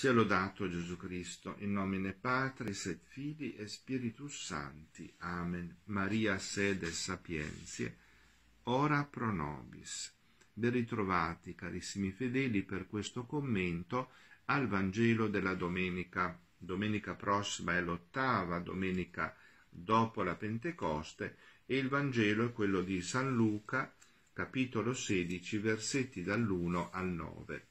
Sia lodato Gesù Cristo, in nomine Patris et Fili e Spiritus Santi. Amen. Maria sede sapienzie, ora pro nobis. Ben ritrovati, carissimi fedeli, per questo commento al Vangelo della domenica. Domenica prossima è l'ottava domenica dopo la Pentecoste e il Vangelo è quello di San Luca, capitolo 16, versetti dall'1 al 9.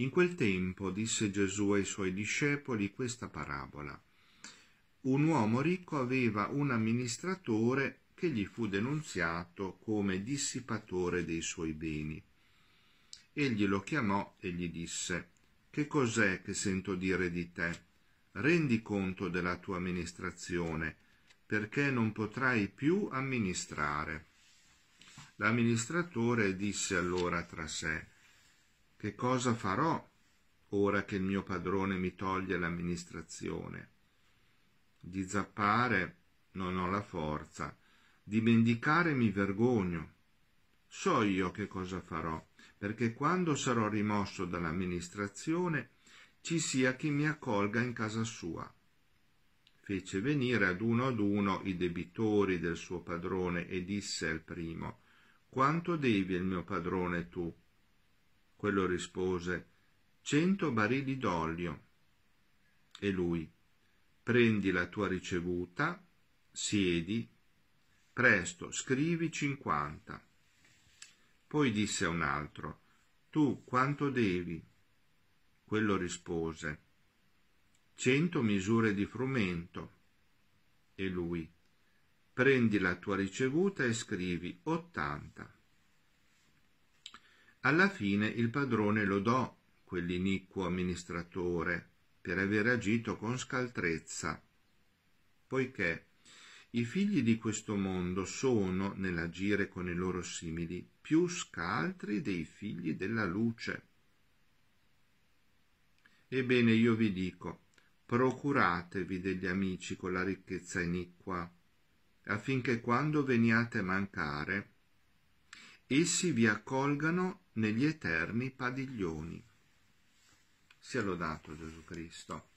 In quel tempo disse Gesù ai suoi discepoli questa parabola. Un uomo ricco aveva un amministratore che gli fu denunziato come dissipatore dei suoi beni. Egli lo chiamò e gli disse Che cos'è che sento dire di te? Rendi conto della tua amministrazione, perché non potrai più amministrare. L'amministratore disse allora tra sé che cosa farò ora che il mio padrone mi toglie l'amministrazione? Di zappare non ho la forza, di mendicare mi vergogno. So io che cosa farò, perché quando sarò rimosso dall'amministrazione ci sia chi mi accolga in casa sua. Fece venire ad uno ad uno i debitori del suo padrone e disse al primo Quanto devi il mio padrone tu? Quello rispose, cento barili d'olio. E lui, prendi la tua ricevuta, siedi, presto scrivi cinquanta. Poi disse a un altro, tu quanto devi? Quello rispose, cento misure di frumento. E lui, prendi la tua ricevuta e scrivi ottanta. Alla fine il padrone lodò quell'iniquo amministratore per aver agito con scaltrezza, poiché i figli di questo mondo sono, nell'agire con i loro simili, più scaltri dei figli della luce. Ebbene io vi dico, procuratevi degli amici con la ricchezza iniqua, affinché quando veniate a mancare essi vi accolgano negli eterni padiglioni. Sia lodato Gesù Cristo.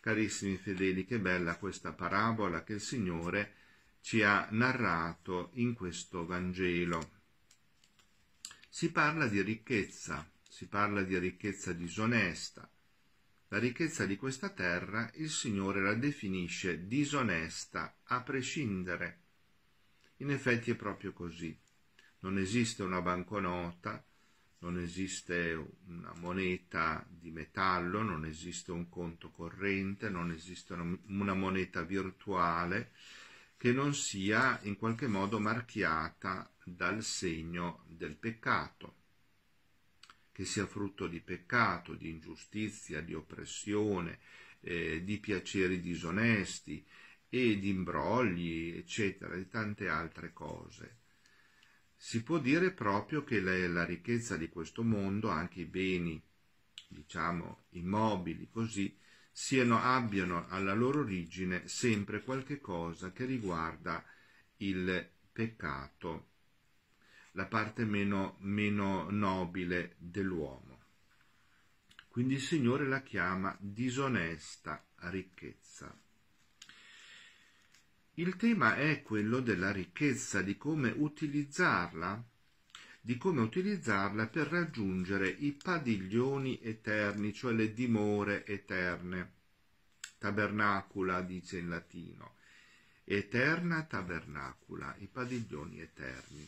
Carissimi fedeli, che bella questa parabola che il Signore ci ha narrato in questo Vangelo. Si parla di ricchezza, si parla di ricchezza disonesta. La ricchezza di questa terra il Signore la definisce disonesta a prescindere. In effetti è proprio così non esiste una banconota, non esiste una moneta di metallo, non esiste un conto corrente, non esiste una moneta virtuale che non sia in qualche modo marchiata dal segno del peccato, che sia frutto di peccato, di ingiustizia, di oppressione, eh, di piaceri disonesti e di imbrogli, eccetera, di tante altre cose si può dire proprio che la, la ricchezza di questo mondo, anche i beni, diciamo, immobili, così, siano, abbiano alla loro origine sempre qualche cosa che riguarda il peccato, la parte meno, meno nobile dell'uomo. Quindi il Signore la chiama disonesta ricchezza. Il tema è quello della ricchezza, di come utilizzarla, di come utilizzarla per raggiungere i padiglioni eterni, cioè le dimore eterne. Tabernacula dice in latino, eterna tabernacula, i padiglioni eterni.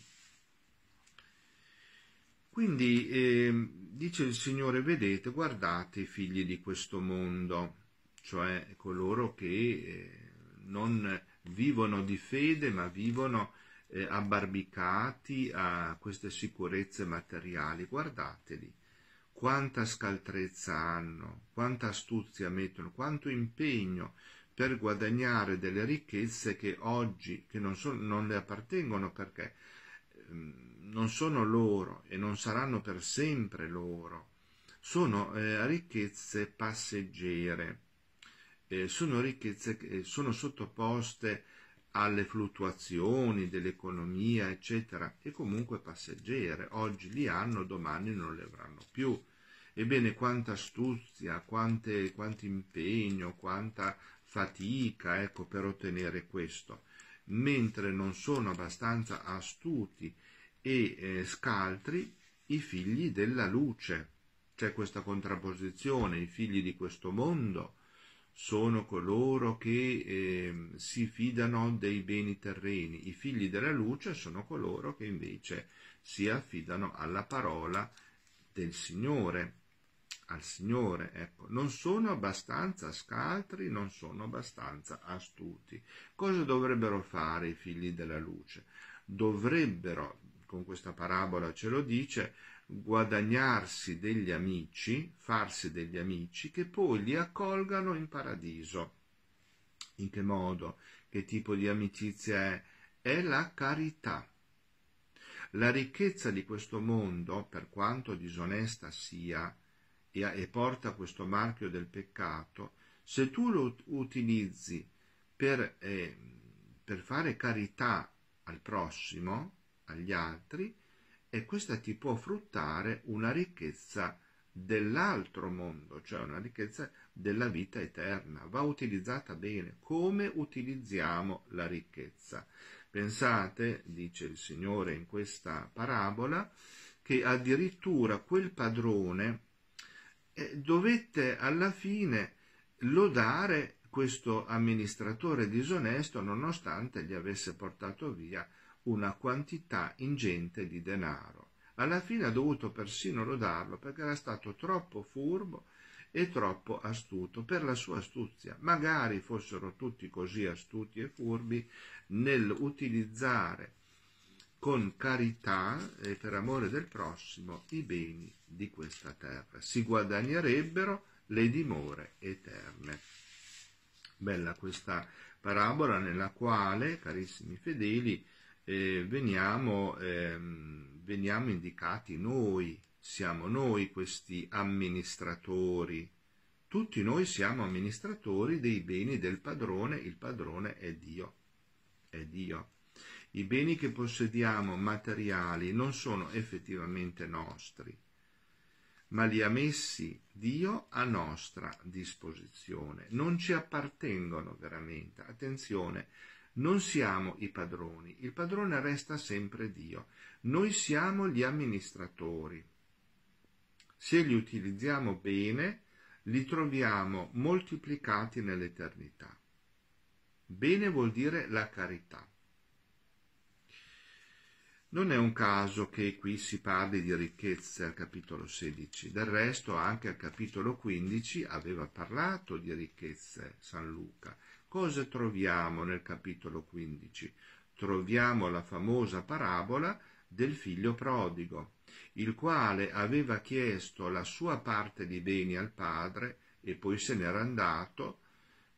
Quindi eh, dice il Signore, vedete, guardate i figli di questo mondo, cioè coloro che eh, non vivono di fede ma vivono eh, abbarbicati a queste sicurezze materiali. Guardateli, quanta scaltrezza hanno, quanta astuzia mettono, quanto impegno per guadagnare delle ricchezze che oggi che non, so, non le appartengono perché ehm, non sono loro e non saranno per sempre loro. Sono eh, ricchezze passeggere eh, sono ricchezze che eh, sono sottoposte alle fluttuazioni dell'economia, eccetera, e comunque passeggere. Oggi li hanno, domani non le avranno più. Ebbene, quanta astuzia, quante, quanto impegno, quanta fatica ecco, per ottenere questo. Mentre non sono abbastanza astuti e eh, scaltri i figli della luce. C'è questa contrapposizione, i figli di questo mondo, sono coloro che eh, si fidano dei beni terreni, i figli della luce sono coloro che invece si affidano alla parola del Signore, al Signore, ecco, non sono abbastanza scaltri, non sono abbastanza astuti. Cosa dovrebbero fare i figli della luce? Dovrebbero, con questa parabola ce lo dice, guadagnarsi degli amici, farsi degli amici che poi li accolgano in paradiso. In che modo? Che tipo di amicizia è? È la carità. La ricchezza di questo mondo, per quanto disonesta sia, e, porta questo marchio del peccato, se tu lo utilizzi per, eh, per fare carità al prossimo, agli altri, e questa ti può fruttare una ricchezza dell'altro mondo, cioè una ricchezza della vita eterna. Va utilizzata bene. Come utilizziamo la ricchezza? Pensate, dice il Signore in questa parabola, che addirittura quel padrone eh, dovette alla fine lodare questo amministratore disonesto nonostante gli avesse portato via una quantità ingente di denaro. Alla fine ha dovuto persino lodarlo perché era stato troppo furbo e troppo astuto per la sua astuzia. Magari fossero tutti così astuti e furbi nel utilizzare con carità e per amore del prossimo i beni di questa terra. Si guadagnerebbero le dimore eterne. Bella questa parabola nella quale, carissimi fedeli, eh, veniamo, ehm, veniamo indicati noi, siamo noi questi amministratori. Tutti noi siamo amministratori dei beni del padrone, il padrone è Dio. È Dio. I beni che possediamo materiali non sono effettivamente nostri, ma li ha messi Dio a nostra disposizione, non ci appartengono veramente. Attenzione, non siamo i padroni, il padrone resta sempre Dio. Noi siamo gli amministratori. Se li utilizziamo bene, li troviamo moltiplicati nell'eternità. Bene vuol dire la carità. Non è un caso che qui si parli di ricchezze al capitolo 16, del resto anche al capitolo 15 aveva parlato di ricchezze San Luca. Cosa troviamo nel capitolo 15? Troviamo la famosa parabola del figlio prodigo, il quale aveva chiesto la sua parte di beni al padre e poi se n'era andato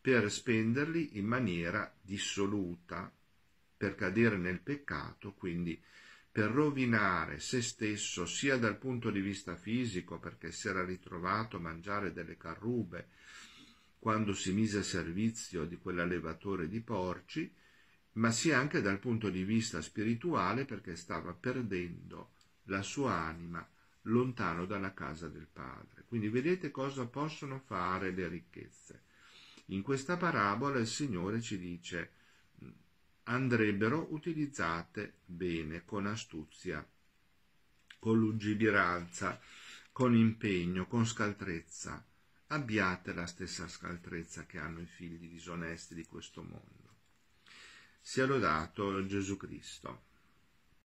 per spenderli in maniera dissoluta, per cadere nel peccato, quindi per rovinare se stesso sia dal punto di vista fisico, perché si era ritrovato a mangiare delle carrube quando si mise a servizio di quell'allevatore di porci, ma sia anche dal punto di vista spirituale perché stava perdendo la sua anima lontano dalla casa del padre. Quindi vedete cosa possono fare le ricchezze. In questa parabola il Signore ci dice andrebbero utilizzate bene, con astuzia, con lungimiranza, con impegno, con scaltrezza. Abbiate la stessa scaltrezza che hanno i figli disonesti di questo mondo. Sia lodato Gesù Cristo.